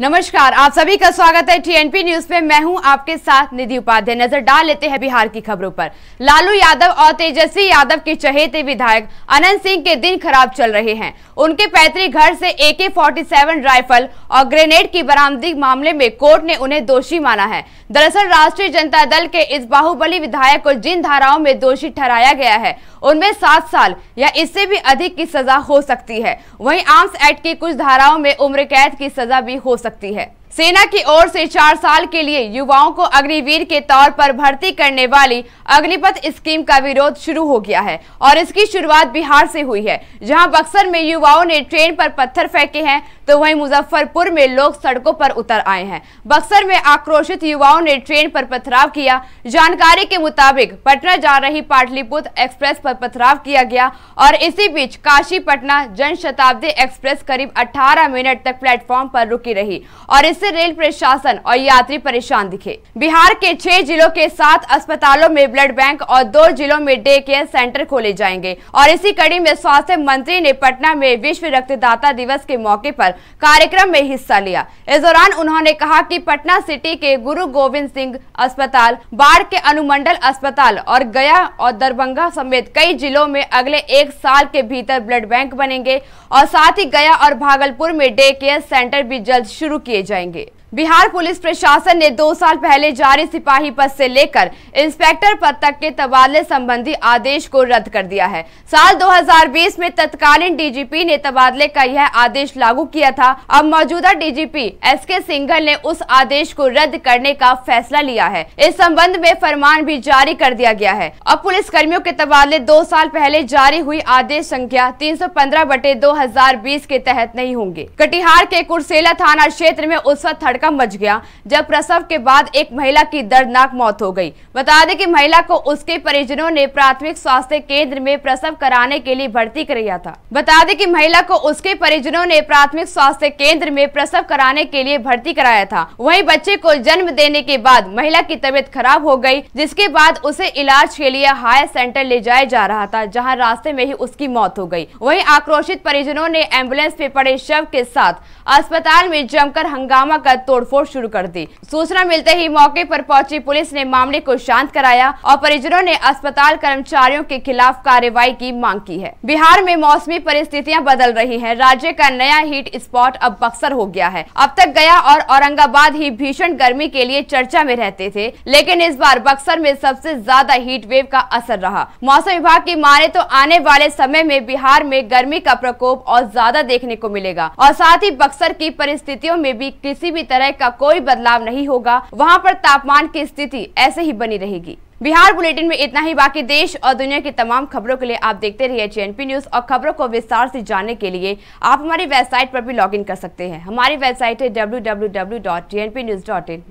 नमस्कार आप सभी का स्वागत है टीएनपी न्यूज में मैं हूं आपके साथ निधि उपाध्याय नजर डाल लेते हैं बिहार की खबरों पर लालू यादव और तेजस्वी यादव के चहेते विधायक अनंत सिंह के दिन खराब चल रहे हैं उनके पैतृक घर से एके 47 राइफल और ग्रेनेड की बरामदगी मामले में कोर्ट ने उन्हें दोषी माना है दरअसल राष्ट्रीय जनता दल के इस बाहुबली विधायक को जिन धाराओं में दोषी ठहराया गया है उनमें सात साल या इससे भी अधिक की सजा हो सकती है वही आर्म्स एक्ट की कुछ धाराओं में उम्र कैद की सजा भी हो सकती सकती है सेना की ओर से चार साल के लिए युवाओं को अग्निवीर के तौर पर भर्ती करने वाली अग्निपथ स्कीम का विरोध शुरू हो गया है और इसकी शुरुआत बिहार से हुई है जहां बक्सर में युवाओं ने ट्रेन पर पत्थर फेंके हैं तो वहीं मुजफ्फरपुर में लोग सड़कों पर उतर आए हैं बक्सर में आक्रोशित युवाओं ने ट्रेन पर पथराव किया जानकारी के मुताबिक पटना जा रही पाटलिपुत्र एक्सप्रेस पर पथराव किया गया और इसी बीच काशी पटना जन शताब्दी एक्सप्रेस करीब अठारह मिनट तक प्लेटफॉर्म पर रुकी रही और इस जिससे रेल प्रशासन और यात्री परेशान दिखे बिहार के छह जिलों के सात अस्पतालों में ब्लड बैंक और दो जिलों में डे केयर सेंटर खोले जाएंगे और इसी कड़ी में स्वास्थ्य मंत्री ने पटना में विश्व रक्तदाता दिवस के मौके पर कार्यक्रम में हिस्सा लिया इस दौरान उन्होंने कहा कि पटना सिटी के गुरु गोविंद सिंह अस्पताल बाढ़ के अनुमंडल अस्पताल और गया और दरभंगा समेत कई जिलों में अगले एक साल के भीतर ब्लड बैंक बनेंगे और साथ ही गया और भागलपुर में डे केयर सेंटर भी जल्द शुरू किए जाएंगे जाएंगे बिहार पुलिस प्रशासन ने दो साल पहले जारी सिपाही पद से लेकर इंस्पेक्टर पद तक के तबादले संबंधी आदेश को रद्द कर दिया है साल 2020 में तत्कालीन डीजीपी ने तबादले का यह आदेश लागू किया था अब मौजूदा डीजीपी एस के सिंघल ने उस आदेश को रद्द करने का फैसला लिया है इस संबंध में फरमान भी जारी कर दिया गया है अब पुलिस कर्मियों के तबादले दो साल पहले जारी हुई आदेश संख्या तीन सौ पंद्रह बटे दो हजार बीस के तहत नहीं होंगे कटिहार के कुर्सेला थाना क्षेत्र में उस वक्त हड़कम मच गया जब प्रसव के बाद एक महिला की दर्दनाक मौत हो गई बता दें कि महिला को उसके परिजनों ने प्राथमिक स्वास्थ्य केंद्र में प्रसव कराने के लिए भर्ती कराया था बता दें कि महिला को उसके परिजनों ने प्राथमिक स्वास्थ्य केंद्र में प्रसव कराने के लिए भर्ती कराया था वही बच्चे को जन्म देने के बाद महिला की तबीयत खराब हो गयी जिसके बाद उसे इलाज के लिए हायर सेंटर ले जाया जा रहा था जहाँ रास्ते में ही उसकी मौत हो गयी वही आक्रोशित परिजनों ने एम्बुलेंस में पड़े शव के साथ अस्पताल में जमकर हंगामा का तोड़फोड़ शुरू कर दी सूचना मिलते ही मौके पर पहुंची पुलिस ने मामले को शांत कराया और परिजनों ने अस्पताल कर्मचारियों के खिलाफ कार्रवाई की मांग की है बिहार में मौसमी परिस्थितियां बदल रही हैं राज्य का नया हीट स्पॉट अब बक्सर हो गया है अब तक गया और औरंगाबाद ही भीषण गर्मी के लिए चर्चा में रहते थे लेकिन इस बार बक्सर में सबसे ज्यादा हीट वेव का असर रहा मौसम विभाग की माने तो आने वाले समय में बिहार में गर्मी का प्रकोप और ज्यादा देखने को मिलेगा और साथ ही बक्सर की परिस्थितियों में भी किसी भी तरह तरह का कोई बदलाव नहीं होगा वहाँ पर तापमान की स्थिति ऐसे ही बनी रहेगी बिहार बुलेटिन में इतना ही बाकी देश और दुनिया की तमाम खबरों के लिए आप देखते रहिए जे न्यूज और खबरों को विस्तार से जानने के लिए आप हमारी वेबसाइट पर भी लॉगिन कर सकते हैं हमारी वेबसाइट है डब्ल्यू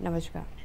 नमस्कार